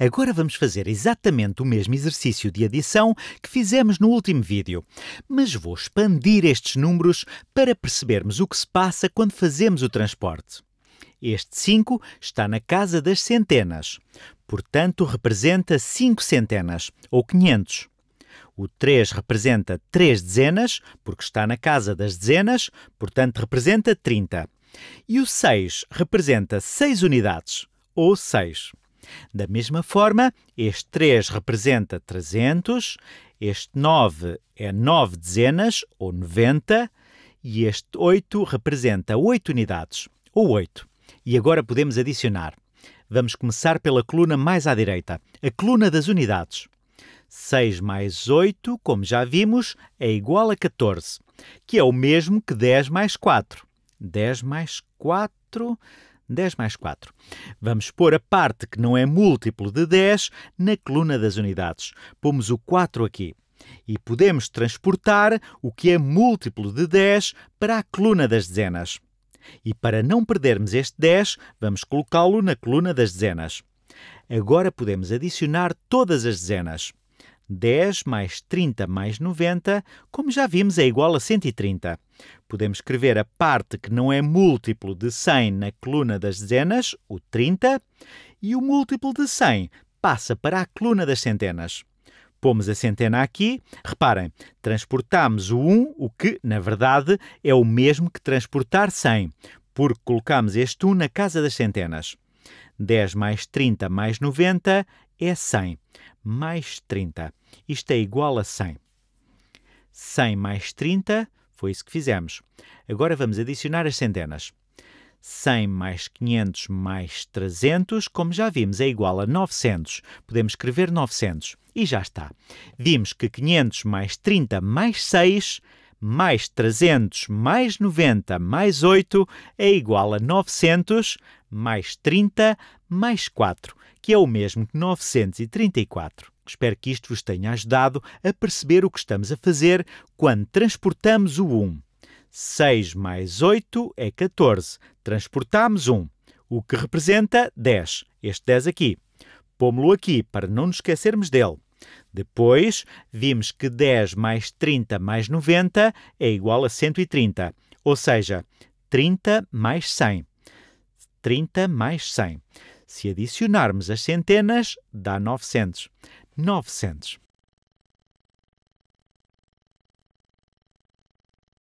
Agora vamos fazer exatamente o mesmo exercício de adição que fizemos no último vídeo, mas vou expandir estes números para percebermos o que se passa quando fazemos o transporte. Este 5 está na casa das centenas, portanto representa 5 centenas, ou 500. O 3 representa 3 dezenas, porque está na casa das dezenas, portanto representa 30. E o 6 representa 6 unidades, ou 6. Da mesma forma, este 3 representa 300, este 9 é 9 dezenas, ou 90, e este 8 representa 8 unidades, ou 8. E agora podemos adicionar. Vamos começar pela coluna mais à direita, a coluna das unidades. 6 mais 8, como já vimos, é igual a 14, que é o mesmo que 10 mais 4. 10 mais 4 10 mais 4. Vamos pôr a parte que não é múltiplo de 10 na coluna das unidades. Pomos o 4 aqui. E podemos transportar o que é múltiplo de 10 para a coluna das dezenas. E para não perdermos este 10, vamos colocá-lo na coluna das dezenas. Agora podemos adicionar todas as dezenas. 10 mais 30 mais 90, como já vimos, é igual a 130. Podemos escrever a parte que não é múltiplo de 100 na coluna das dezenas, o 30, e o múltiplo de 100 passa para a coluna das centenas. Pomos a centena aqui. Reparem, transportamos o 1, o que, na verdade, é o mesmo que transportar 100, porque colocamos este 1 na casa das centenas. 10 mais 30 mais 90 é 100. Mais 30. Isto é igual a 100. 100 mais 30 foi isso que fizemos. Agora vamos adicionar as centenas. 100 mais 500 mais 300, como já vimos, é igual a 900. Podemos escrever 900. E já está. Vimos que 500 mais 30 mais 6 mais 300 mais 90 mais 8 é igual a 900 mais 30 mais 4, que é o mesmo que 934. Espero que isto vos tenha ajudado a perceber o que estamos a fazer quando transportamos o 1. 6 mais 8 é 14. Transportamos 1, o que representa 10. Este 10 aqui. Pomo-lo aqui para não nos esquecermos dele. Depois, vimos que 10 mais 30 mais 90 é igual a 130, ou seja, 30 mais 100. 30 mais 100. Se adicionarmos as centenas, dá 900. 900.